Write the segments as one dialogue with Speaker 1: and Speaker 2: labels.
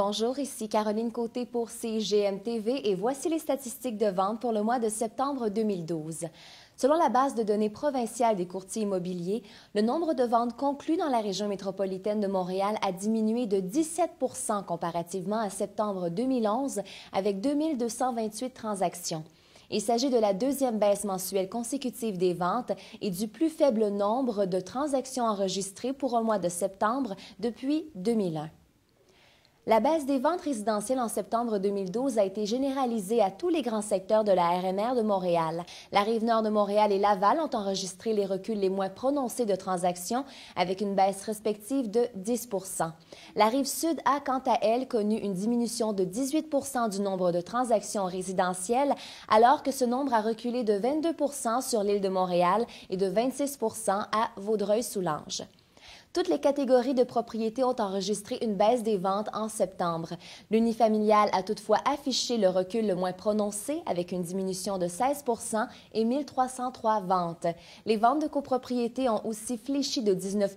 Speaker 1: Bonjour, ici Caroline Côté pour CIGM-TV et voici les statistiques de vente pour le mois de septembre 2012. Selon la base de données provinciale des courtiers immobiliers, le nombre de ventes conclues dans la région métropolitaine de Montréal a diminué de 17 comparativement à septembre 2011 avec 2228 transactions. Il s'agit de la deuxième baisse mensuelle consécutive des ventes et du plus faible nombre de transactions enregistrées pour le mois de septembre depuis 2001. La baisse des ventes résidentielles en septembre 2012 a été généralisée à tous les grands secteurs de la RMR de Montréal. La rive nord de Montréal et Laval ont enregistré les reculs les moins prononcés de transactions, avec une baisse respective de 10 La rive sud a, quant à elle, connu une diminution de 18 du nombre de transactions résidentielles, alors que ce nombre a reculé de 22 sur l'île de Montréal et de 26 à Vaudreuil-Soulanges. Toutes les catégories de propriétés ont enregistré une baisse des ventes en septembre. L'unifamilial a toutefois affiché le recul le moins prononcé avec une diminution de 16 et 1303 ventes. Les ventes de copropriétés ont aussi fléchi de 19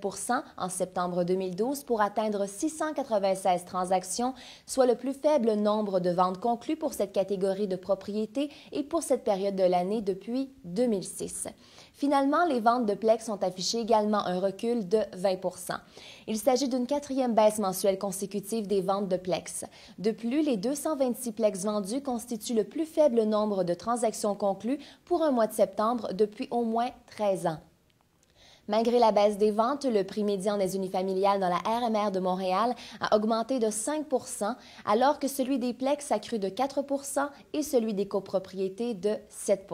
Speaker 1: en septembre 2012 pour atteindre 696 transactions, soit le plus faible nombre de ventes conclues pour cette catégorie de propriétés et pour cette période de l'année depuis 2006. Finalement, les ventes de Plex ont affiché également un recul de 20 il s'agit d'une quatrième baisse mensuelle consécutive des ventes de Plex. De plus, les 226 Plex vendus constituent le plus faible nombre de transactions conclues pour un mois de septembre depuis au moins 13 ans. Malgré la baisse des ventes, le prix médian des unifamiliales dans la RMR de Montréal a augmenté de 5 alors que celui des plex a cru de 4 et celui des copropriétés de 7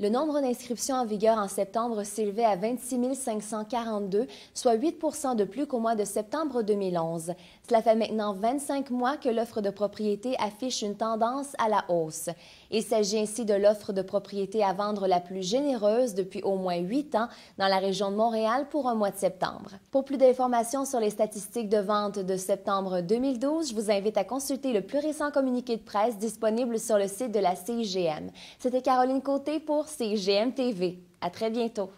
Speaker 1: le nombre d'inscriptions en vigueur en septembre s'élevait à 26 542, soit 8 de plus qu'au mois de septembre 2011. Cela fait maintenant 25 mois que l'offre de propriété affiche une tendance à la hausse. Il s'agit ainsi de l'offre de propriété à vendre la plus généreuse depuis au moins 8 ans dans la région de Montréal pour un mois de septembre. Pour plus d'informations sur les statistiques de vente de septembre 2012, je vous invite à consulter le plus récent communiqué de presse disponible sur le site de la CIGM. C'était Caroline Côté pour c'est GMTV. À très bientôt.